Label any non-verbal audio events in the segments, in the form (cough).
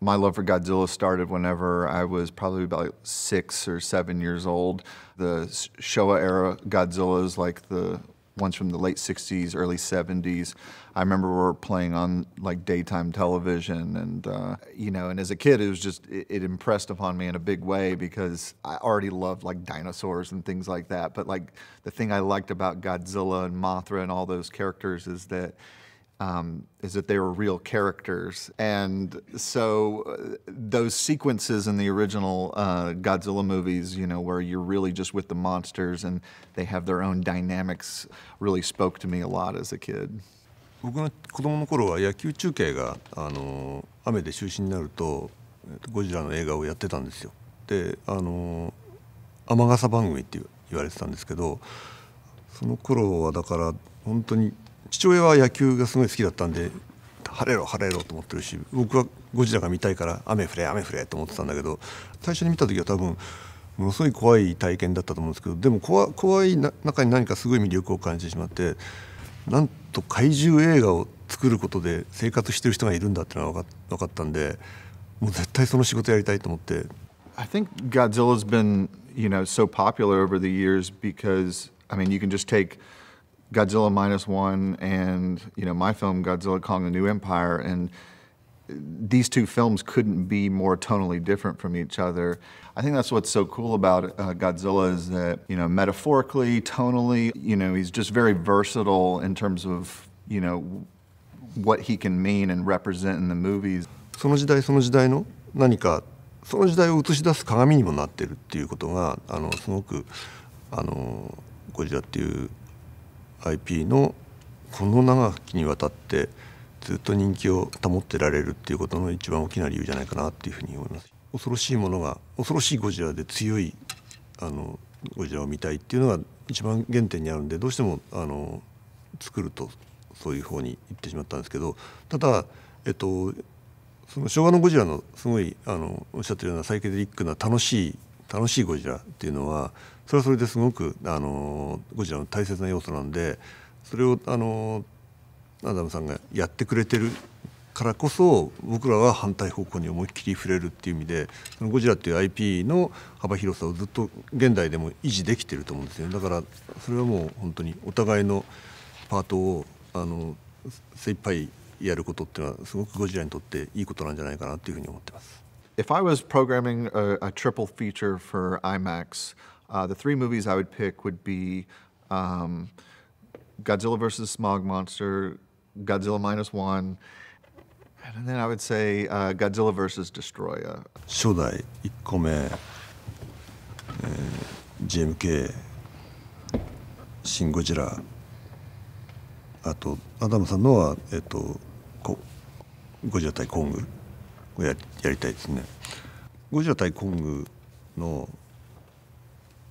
My love for Godzilla started whenever I was probably about six or seven years old. The Showa era Godzillas, like the ones from the late 60s, early 70s, I remember were playing on like daytime television. And, uh, you know, and as a kid, it was just, it, it impressed upon me in a big way because I already loved like dinosaurs and things like that. But like the thing I liked about Godzilla and Mothra and all those characters is that um, is that they were real characters. And so uh, those sequences in the original uh, Godzilla movies, you know, where you're really just with the monsters and they have their own dynamics, really spoke to me a lot as a kid. 僕が子供の頃は野球中継があの雨で中止になるとゴジラの映画をやってたんですよ。であの雨傘番組って言われてたんですけどその頃はだから本当に父親は野球がすごい好きだったんで晴れろ晴れろと思ってるし僕はゴジラが見たいから雨降れ雨降れと思ってたんだけど最初に見た時は多分ものすごい怖い体験だったと思うんですけどでも怖怖い中に何かすごい魅力を感じてしまってなんと怪獣映画を作ることで生活してる人がいるんだってのは分かったんでもう絶対その仕事やりたいと思って。I think Godzilla's been, you know, so popular over the years because, I mean, you can just take Godzilla Minus One and you know my film Godzilla Kong: The New Empire, and these two films couldn't be more tonally different from each other. I think that's what's so cool about uh, Godzilla is that you know metaphorically, tonally, you know he's just very versatile in terms of you know what he can mean and represent in the movies. その時代その時代の何かその時代を映し出す鏡にもなってるっていうことがあのすごくあのゴジラっていう IP のこの長きにわたってずっと人気を保ってられるっていうことの一番大きな理由じゃないかなっていうふうに思います。恐ろしいものが恐ろしいゴジラで強いあのゴジラを見たいっていうのが一番原点にあるんでどうしてもあの作るとそういう方に行ってしまったんですけどただ、えっと、その昭和のゴジラのすごいあのおっしゃってるようなサイケデリックな楽しい楽しいゴジラっていうのはそれはそれですごくあのゴジラの大切な要素なんでそれをあのアダムさんがやってくれてるからこそ僕らは反対方向に思いっきり触れるっていう意味でそのゴジラっていう IP の幅広さをずっと現代でも維持できてると思うんですよだからそれはもう本当にお互いのパートをあの精一杯やることっていうのはすごくゴジラにとっていいことなんじゃないかなっていうふうに思ってます。if I was programming a, a triple feature for IMAX, uh, the three movies I would pick would be um, Godzilla vs. Smog Monster, Godzilla Minus One, and then I would say uh, Godzilla vs. Destroyer. vs uh, eh, Kong. をややりたいですね。ゴジラ対コングの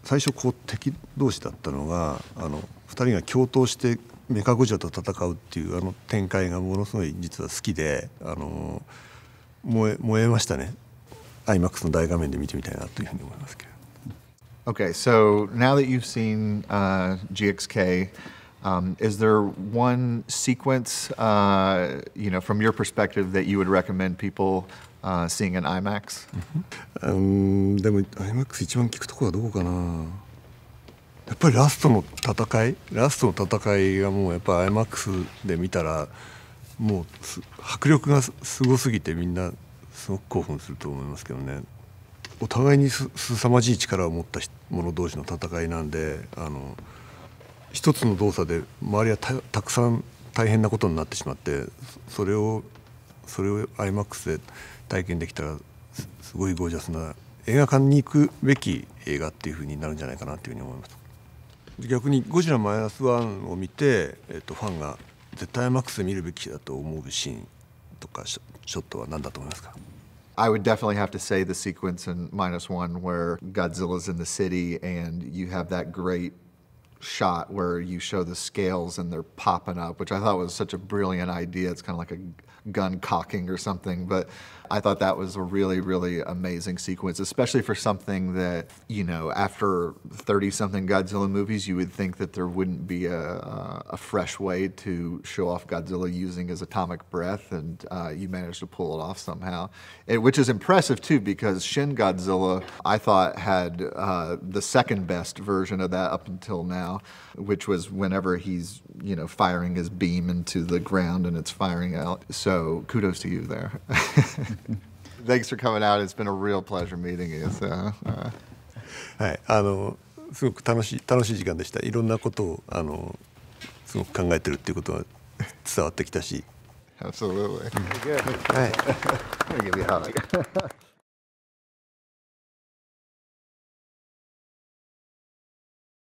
最初こう敵同士だったのがあの2人が共闘してメカゴジラと戦うっていうあの展開がものすごい実は好きであの燃え燃えましたね IMAX の大画面で見てみたいなというふうに思いますけど。Okay, so now that you've seen、uh, GXK Um, is there one sequence, uh, you know, from your perspective that you would recommend people uh, seeing in IMAX? um, でも IMAX 一番聞くとこはどこかな。やっぱりラストの戦い、ラストの戦いがもうやっぱ IMAX で見たらもう迫力がすごすぎてみんなすごく興奮すると思いますけどね。お互いにすさまじい力を持った者同士の戦いなんで、あの。一つの動作で周りはたたくさん大変なことになってしまってそれをそれを IMAX で体験できたらすごいゴージャスな映画館に行くべき映画っていうふうになるんじゃないかなというふうに思います逆に「ゴジラマイナスワンを見て、えっと、ファンが絶対 IMAX で見るべきだと思うシーンとかショットは何だと思いますか I would definitely have to say the sequence in minus one where Godzilla's in the city and you have that great shot where you show the scales and they're popping up, which I thought was such a brilliant idea. It's kind of like a gun cocking or something, but I thought that was a really, really amazing sequence, especially for something that, you know, after 30 something Godzilla movies, you would think that there wouldn't be a, a fresh way to show off Godzilla using his atomic breath, and uh, you managed to pull it off somehow, it, which is impressive too, because Shin Godzilla, I thought, had uh, the second best version of that up until now now, which was whenever he's, you know, firing his beam into the ground and it's firing out. So kudos to you there. (laughs) Thanks for coming out. It's been a real pleasure meeting you. So, uh... はい、あのすごく楽しい楽しい時間でした。いろんなことをあのすごく考えてるっていうことが伝わってきたし。Absolutely. Very good. All right. I'm gonna give you a hug. (laughs)